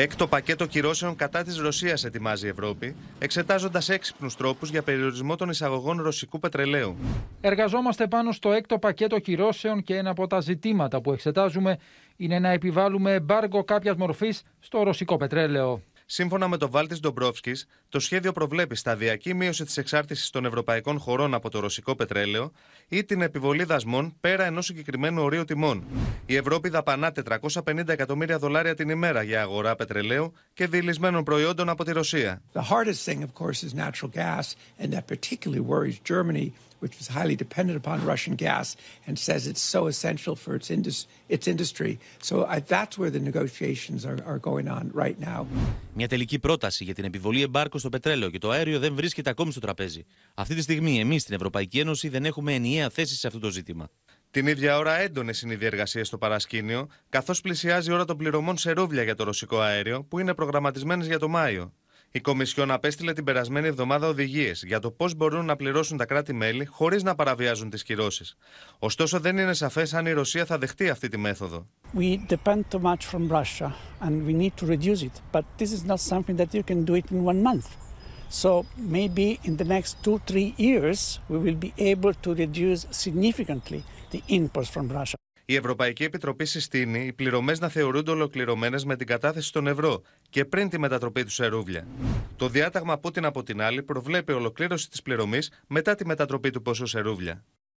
Έκτο πακέτο κυρώσεων κατά της Ρωσίας ετοιμάζει η Ευρώπη, εξετάζοντας έξυπνους τρόπους για περιορισμό των εισαγωγών ρωσικού πετρελαίου. Εργαζόμαστε πάνω στο έκτο πακέτο κυρώσεων και ένα από τα ζητήματα που εξετάζουμε είναι να επιβάλλουμε εμπάργκο κάποιας μορφής στο ρωσικό πετρέλαιο. Σύμφωνα με τον Βάλτης Ντομπρόφσκης, το σχέδιο προβλέπει σταδιακή μείωση της εξάρτησης των ευρωπαϊκών χωρών από το ρωσικό πετρέλαιο ή την επιβολή δασμών πέρα ενός συγκεκριμένου ορίου τιμών. Η Ευρώπη δαπανά 450 εκατομμύρια δολάρια την ημέρα για αγορά πετρελαίου και δηλισμένων προϊόντων από τη Ρωσία. The hardest thing, of course, is natural gas, and that particularly worries Germany, which is highly dependent upon Russian gas, and says it's so essential for its, indus- its industry. So I, that's where the negotiations are, are going on right now. Μια τελική πρόταση για την επιβολή εμπάρκου στο πετρέλαιο και το αέριο δεν βρίσκεται ακόμη στο τραπέζι. Αυτή τη στιγμή εμείς στην Ευρωπαϊκή Ένωση δεν έχουμε ενιαία θέση σε αυτό το ζήτημα. Την ίδια ώρα έντονες είναι οι διεργασίες στο παρασκήνιο, καθώς πλησιάζει η ώρα των πληρωμών σε ρούβλια για το ρωσικό αέριο, που είναι προγραμματισμένες για το Μάιο. Η Κομισιόν απέστειλε την περασμένη εβδομάδα οδηγίες για το πώς μπορούν να πληρώσουν τα κράτη-μέλη χωρίς να παραβιάζουν τις κυρώσεις. Ωστόσο, δεν είναι σαφές αν η Ρωσία θα δεχτεί αυτή τη μέθοδο. So maybe in the next years, we will be able to reduce significantly the imports from Russia. Η Ευρωπαϊκή Επιτροπή συστήνει οι πληρωμές να θεωρούνται ολοκληρωμένες με την κατάθεση των ευρώ και πριν τη μετατροπή του σε ρούβλια. Το διάταγμα Πούτιν από την άλλη προβλέπει ολοκλήρωση της πληρωμής μετά τη μετατροπή του ποσού σε ρούβλια.